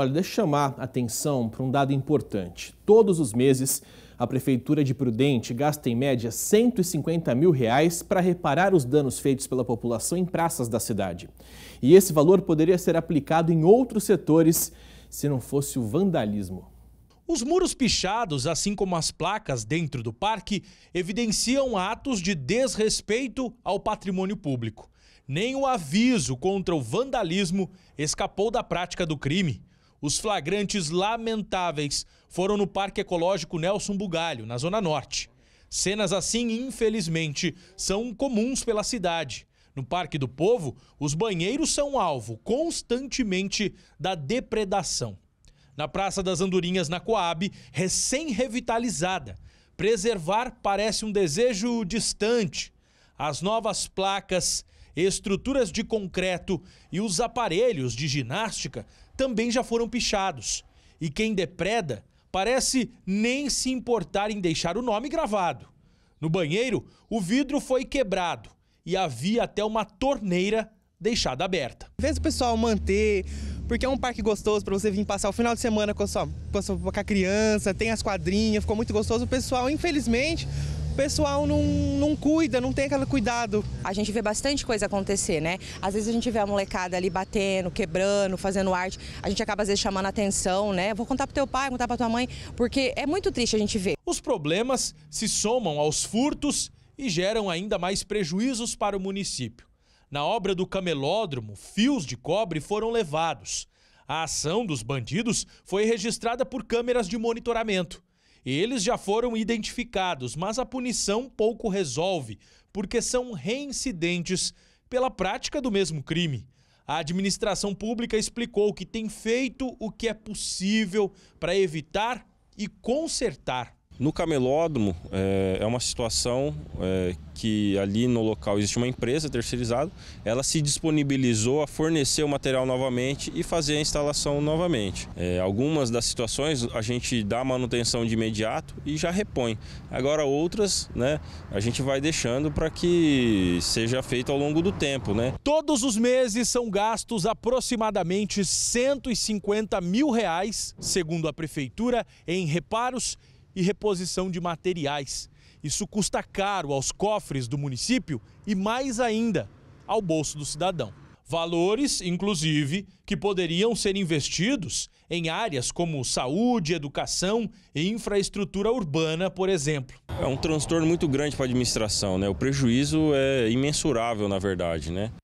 Olha, deixa eu chamar a atenção para um dado importante. Todos os meses, a Prefeitura de Prudente gasta em média 150 mil reais para reparar os danos feitos pela população em praças da cidade. E esse valor poderia ser aplicado em outros setores se não fosse o vandalismo. Os muros pichados, assim como as placas dentro do parque, evidenciam atos de desrespeito ao patrimônio público. Nem o aviso contra o vandalismo escapou da prática do crime. Os flagrantes lamentáveis foram no Parque Ecológico Nelson Bugalho, na Zona Norte. Cenas assim, infelizmente, são comuns pela cidade. No Parque do Povo, os banheiros são alvo constantemente da depredação. Na Praça das Andorinhas, na Coab, recém-revitalizada, preservar parece um desejo distante. As novas placas, estruturas de concreto e os aparelhos de ginástica também já foram pichados. E quem depreda parece nem se importar em deixar o nome gravado. No banheiro, o vidro foi quebrado e havia até uma torneira deixada aberta. Às o pessoal manter, porque é um parque gostoso para você vir passar o final de semana com a, sua, com a criança, tem as quadrinhas, ficou muito gostoso. O pessoal, infelizmente, pessoal não, não cuida, não tem aquele cuidado. A gente vê bastante coisa acontecer, né? Às vezes a gente vê a molecada ali batendo, quebrando, fazendo arte. A gente acaba às vezes chamando atenção, né? Vou contar pro teu pai, contar pra tua mãe, porque é muito triste a gente ver. Os problemas se somam aos furtos e geram ainda mais prejuízos para o município. Na obra do camelódromo, fios de cobre foram levados. A ação dos bandidos foi registrada por câmeras de monitoramento. Eles já foram identificados, mas a punição pouco resolve, porque são reincidentes pela prática do mesmo crime. A administração pública explicou que tem feito o que é possível para evitar e consertar no camelódromo é, é, uma situação é, que ali no local existe uma empresa terceirizada, ela se disponibilizou a fornecer o material novamente e fazer a instalação novamente. É, algumas das situações a gente dá manutenção de imediato e já repõe. Agora outras, né, a gente vai deixando para que seja feito ao longo do tempo, né? Todos os meses são gastos aproximadamente 150 mil reais, segundo a prefeitura, em reparos e reposição de materiais. Isso custa caro aos cofres do município e, mais ainda, ao bolso do cidadão. Valores, inclusive, que poderiam ser investidos em áreas como saúde, educação e infraestrutura urbana, por exemplo. É um transtorno muito grande para a administração, né? O prejuízo é imensurável, na verdade, né?